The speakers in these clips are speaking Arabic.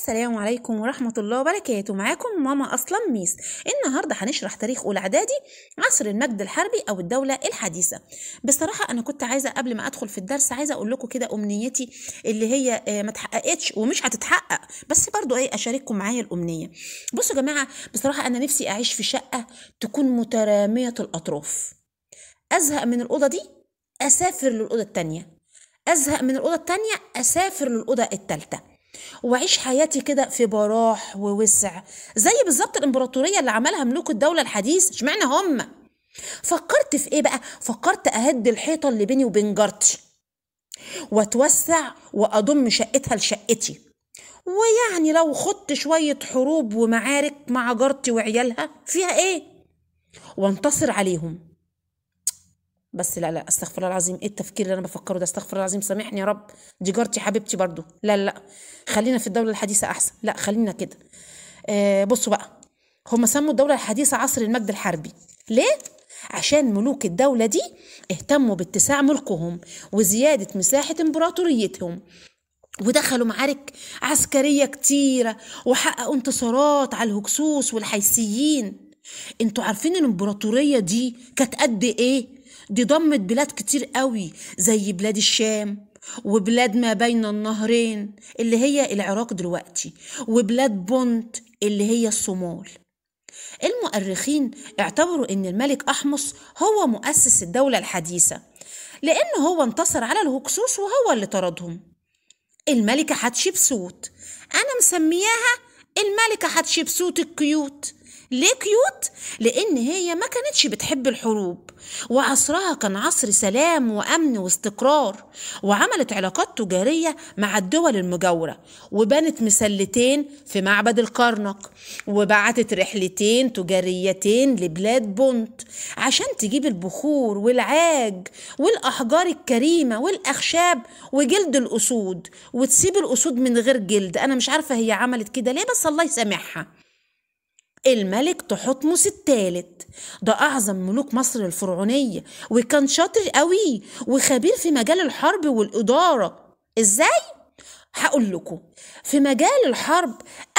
السلام عليكم ورحمة الله وبركاته معاكم ماما أصلا ميس النهاردة هنشرح تاريخ أولى إعدادي عصر المجد الحربي أو الدولة الحديثة بصراحة أنا كنت عايزة قبل ما أدخل في الدرس عايزة أقول لكم كده أمنيتي اللي هي آه، ما اتحققتش ومش هتتحقق بس برضو إيه أشارككم معايا الأمنية بصوا يا جماعة بصراحة أنا نفسي أعيش في شقة تكون مترامية الأطراف أزهق من الأوضة دي أسافر للأوضة التانية أزهق من الأوضة التانية أسافر للأوضة التالتة واعيش حياتي كده في براح ووسع زي بالظبط الامبراطوريه اللي عملها ملوك الدوله الحديث اشمعنى هم فكرت في ايه بقى فكرت اهد الحيطه اللي بيني وبين جارتي واتوسع واضم شقتها لشقتي ويعني لو خدت شويه حروب ومعارك مع جارتي وعيالها فيها ايه وانتصر عليهم بس لا لا استغفر الله العظيم ايه التفكير اللي انا بفكره ده استغفر الله العظيم سامحني يا رب دي جارتي حبيبتي برضو لا لا خلينا في الدوله الحديثه احسن لا خلينا كده آه بصوا بقى هم سموا الدوله الحديثه عصر المجد الحربي ليه عشان ملوك الدوله دي اهتموا باتساع ملكهم وزياده مساحه امبراطوريتهم ودخلوا معارك عسكريه كتيره وحققوا انتصارات على الهكسوس والحيثيين انتوا عارفين الامبراطوريه دي كانت قد ايه دي ضمت بلاد كتير قوي زي بلاد الشام وبلاد ما بين النهرين اللي هي العراق دلوقتي وبلاد بونت اللي هي الصومال المؤرخين اعتبروا ان الملك احمص هو مؤسس الدولة الحديثة لان هو انتصر على الهكسوس وهو اللي طردهم الملكة حتشبسوت انا مسمياها الملكة حتشبسوت الكيوت ليه كيوت؟ لأن هي ما كانتش بتحب الحروب وعصرها كان عصر سلام وأمن واستقرار وعملت علاقات تجارية مع الدول المجاورة وبنت مسلتين في معبد الكرنك وبعتت رحلتين تجاريتين لبلاد بونت عشان تجيب البخور والعاج والأحجار الكريمة والأخشاب وجلد الأسود وتسيب الأسود من غير جلد أنا مش عارفة هي عملت كده ليه بس الله يسامحها الملك تحتمس الثالث ده أعظم ملوك مصر الفرعونية وكان شاطر قوي وخبير في مجال الحرب والإدارة إزاي؟ هقول لكم في مجال الحرب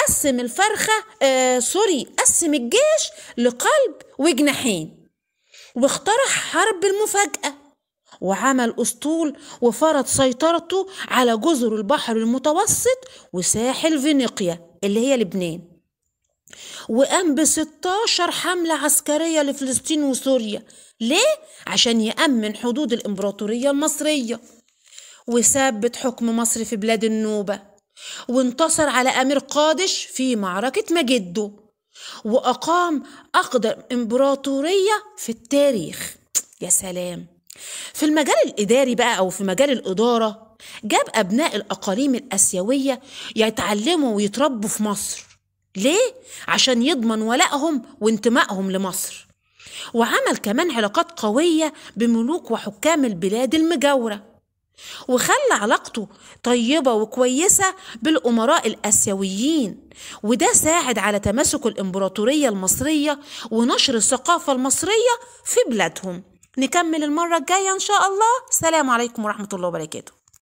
قسم الفرخة آه سوري قسم الجيش لقلب وجناحين واخترع حرب المفاجأة وعمل أسطول وفرض سيطرته على جزر البحر المتوسط وساحل فينيقيا اللي هي لبنان وقام ب 16 حملة عسكرية لفلسطين وسوريا ليه؟ عشان يأمن حدود الإمبراطورية المصرية وثبت حكم مصر في بلاد النوبة وانتصر على أمير قادش في معركة مجده وأقام أقدم إمبراطورية في التاريخ يا سلام في المجال الإداري بقى أو في مجال الإدارة جاب أبناء الأقاليم الآسيوية يتعلموا ويتربوا في مصر ليه؟ عشان يضمن ولائهم وانتمائهم لمصر وعمل كمان علاقات قوية بملوك وحكام البلاد المجاورة وخلى علاقته طيبة وكويسة بالأمراء الآسيويين وده ساعد على تماسك الإمبراطورية المصرية ونشر الثقافة المصرية في بلادهم نكمل المرة الجاية إن شاء الله سلام عليكم ورحمة الله وبركاته